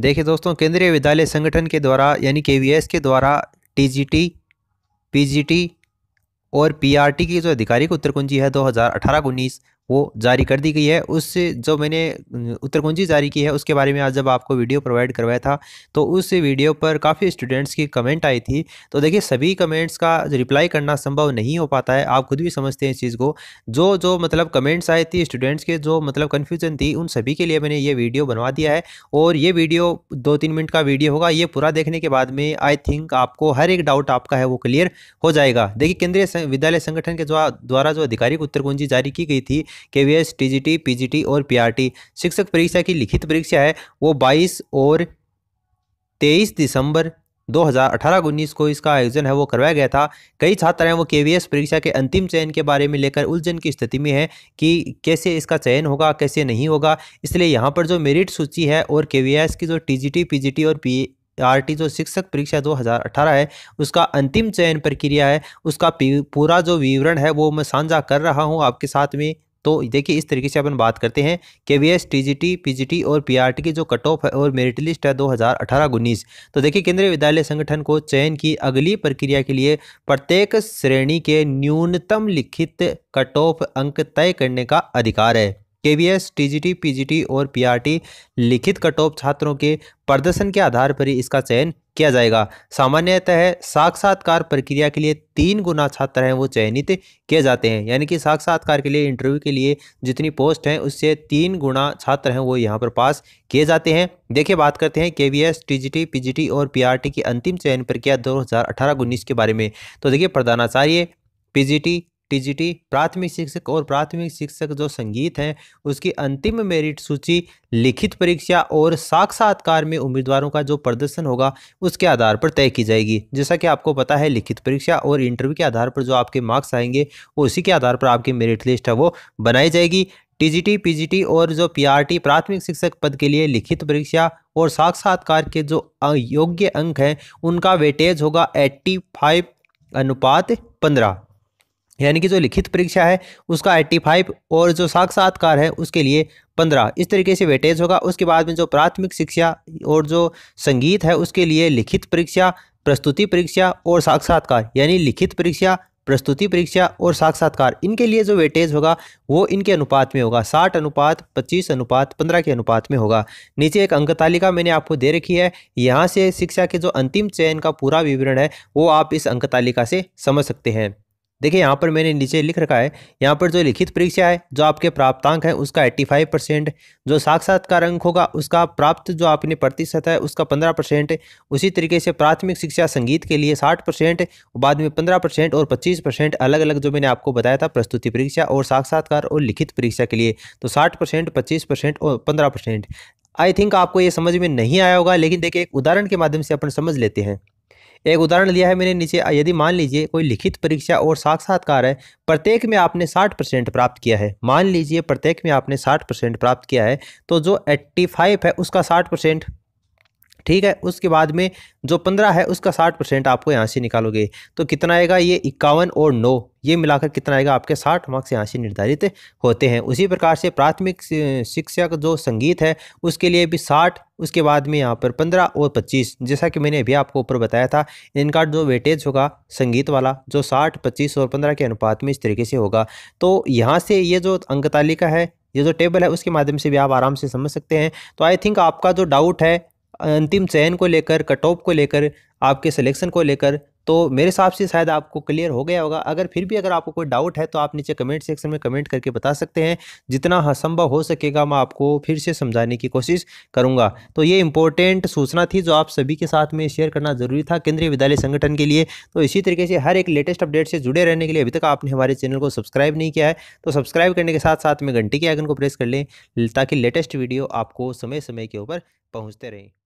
देखिए दोस्तों केंद्रीय विद्यालय संगठन के द्वारा यानी के के द्वारा टीजीटी पीजीटी और पीआरटी की जो आधिकारिक उत्तर कुंजी है 2018 उन्नीस वो जारी कर दी गई है उससे जो मैंने कुंजी जारी की है उसके बारे में आज जब आपको वीडियो प्रोवाइड करवाया था तो उस वीडियो पर काफ़ी स्टूडेंट्स की कमेंट आई थी तो देखिए सभी कमेंट्स का रिप्लाई करना संभव नहीं हो पाता है आप खुद भी समझते हैं इस चीज़ को जो जो मतलब कमेंट्स आए थे स्टूडेंट्स के जो मतलब कन्फ्यूजन थी उन सभी के लिए मैंने ये वीडियो बनवा दिया है और ये वीडियो दो तीन मिनट का वीडियो होगा ये पूरा देखने के बाद में आई थिंक आपको हर एक डाउट आपका है वो क्लियर हो जाएगा देखिए केंद्रीय विद्यालय संगठन के द्वारा जो आधिकारिक कुंजी जारी की गई थी K V S T G T P G T और पी आर टी शिक्षक परीक्षा की लिखित परीक्षा है वो बाईस और तेईस दिसंबर 2018-19 को इसका आयोजन है वो करवाया गया था कई छात्र हैं वो के परीक्षा के अंतिम चयन के बारे में लेकर उलझन की स्थिति में है कि कैसे इसका चयन होगा कैसे नहीं होगा इसलिए यहाँ पर जो मेरिट सूची है और के की जो टी जी और पी टी जो शिक्षक परीक्षा 2018 है उसका अंतिम चयन प्रक्रिया है उसका पूरा जो विवरण है वो मैं साझा कर रहा हूँ आपके साथ में तो देखिए इस तरीके से अपन बात करते हैं K V S T G T P G T और पी आर टी की जो कट ऑफ है और मेरिट लिस्ट है दो हज़ार अठारह उन्नीस तो देखिए केंद्रीय विद्यालय संगठन को चयन की अगली प्रक्रिया के लिए प्रत्येक श्रेणी के न्यूनतम लिखित कट ऑफ अंक तय करने का अधिकार है K V S T G T P G T और पी आर टी लिखित कट ऑफ छात्रों के प्रदर्शन के आधार पर ही इसका चयन किया जाएगा सामान्यतः साक्षात्कार प्रक्रिया के लिए तीन गुना छात्र हैं वो चयनित किए जाते हैं यानी कि साक्षात्कार के लिए इंटरव्यू के लिए जितनी पोस्ट हैं उससे तीन गुना छात्र हैं वो यहाँ पर पास किए जाते हैं देखिए बात करते हैं K V S T G T P G T और पी आर टी की अंतिम चयन प्रक्रिया दो हज़ार अठारह उन्नीस के बारे में तो देखिए प्रधानाचार्य टी टीजीटी प्राथमिक शिक्षक और प्राथमिक शिक्षक जो संगीत हैं उसकी अंतिम मेरिट सूची लिखित परीक्षा और साक्षात्कार में उम्मीदवारों का जो प्रदर्शन होगा उसके आधार पर तय की जाएगी जैसा कि आपको पता है लिखित परीक्षा और इंटरव्यू के आधार पर जो आपके मार्क्स आएंगे उसी के आधार पर आपकी मेरिट लिस्ट है वो बनाई जाएगी टीजीटी पीजीटी और जो पीआरटी प्राथमिक शिक्षक पद के लिए लिखित परीक्षा और साक्षात्कार के जो योग्य अंक हैं उनका वेटेज होगा एट्टी फाइव अनुपात पंद्रह यानी कि जो लिखित परीक्षा है उसका 85 और जो साक्षात्कार है उसके लिए 15 इस तरीके से वेटेज होगा उसके बाद में जो प्राथमिक शिक्षा और जो संगीत है उसके लिए लिखित परीक्षा प्रस्तुति परीक्षा और साक्षात्कार यानी लिखित परीक्षा प्रस्तुति परीक्षा और साक्षात्कार इनके लिए जो वेटेज होगा वो इनके अनुपात में होगा साठ अनुपात पच्चीस अनुपात पंद्रह के अनुपात में होगा नीचे एक अंक तालिका मैंने आपको दे रखी है यहाँ से शिक्षा के जो अंतिम चयन का पूरा विवरण है वो आप इस अंक तालिका से समझ सकते हैं देखिए यहाँ पर मैंने नीचे लिख रखा है यहाँ पर जो लिखित परीक्षा है जो आपके प्राप्तांक है उसका 85 परसेंट जो साक्षात्कार अंक होगा उसका प्राप्त जो आपने प्रतिशत है उसका 15 परसेंट उसी तरीके से प्राथमिक शिक्षा संगीत के लिए 60 परसेंट बाद में 15 परसेंट और 25 परसेंट अलग अलग जो मैंने आपको बताया था प्रस्तुति परीक्षा और साक्षात्कार और लिखित परीक्षा के लिए तो साठ परसेंट पच्चीस परसेंट और पंद्रह परसेंट आई थिंक आपको ये समझ में नहीं आया होगा लेकिन देखिए एक उदाहरण के माध्यम से अपन समझ लेते हैं एक उदाहरण लिया है मैंने नीचे यदि मान लीजिए कोई लिखित परीक्षा और साक्षात्कार है प्रत्येक में आपने 60 परसेंट प्राप्त किया है मान लीजिए प्रत्येक में आपने 60 परसेंट प्राप्त किया है तो जो 85 है उसका 60 परसेंट ठीक है उसके बाद में जो पंद्रह है उसका साठ परसेंट आपको यहाँ से निकालोगे तो कितना आएगा ये इक्यावन और नौ ये मिलाकर कितना आएगा आपके साठ मार्क्स यहाँ से निर्धारित होते हैं उसी प्रकार से प्राथमिक शिक्षा का जो संगीत है उसके लिए भी साठ उसके बाद में यहाँ पर पंद्रह और पच्चीस जैसा कि मैंने अभी आपको ऊपर बताया था इनका जो वेटेज होगा संगीत वाला जो साठ पच्चीस और पंद्रह के अनुपात में इस तरीके से होगा तो यहाँ से ये जो अंक तालिका है ये जो टेबल है उसके माध्यम से भी आप आराम से समझ सकते हैं तो आई थिंक आपका जो डाउट है अंतिम चयन को लेकर कट ऑफ को लेकर आपके सिलेक्शन को लेकर तो मेरे हिसाब से शायद आपको क्लियर हो गया होगा अगर फिर भी अगर आपको कोई डाउट है तो आप नीचे कमेंट सेक्शन में कमेंट करके बता सकते हैं जितना संभव हो सकेगा मैं आपको फिर से समझाने की कोशिश करूंगा तो ये इंपॉर्टेंट सूचना थी जो आप सभी के साथ में शेयर करना जरूरी था केंद्रीय विद्यालय संगठन के लिए तो इसी तरीके से हर एक लेटेस्ट अपडेट से जुड़े रहने के लिए अभी तक आपने हमारे चैनल को सब्सक्राइब नहीं किया है तो सब्सक्राइब करने के साथ साथ में घंटी के आइकन को प्रेस कर लें ताकि लेटेस्ट वीडियो आपको समय समय के ऊपर पहुँचते रहें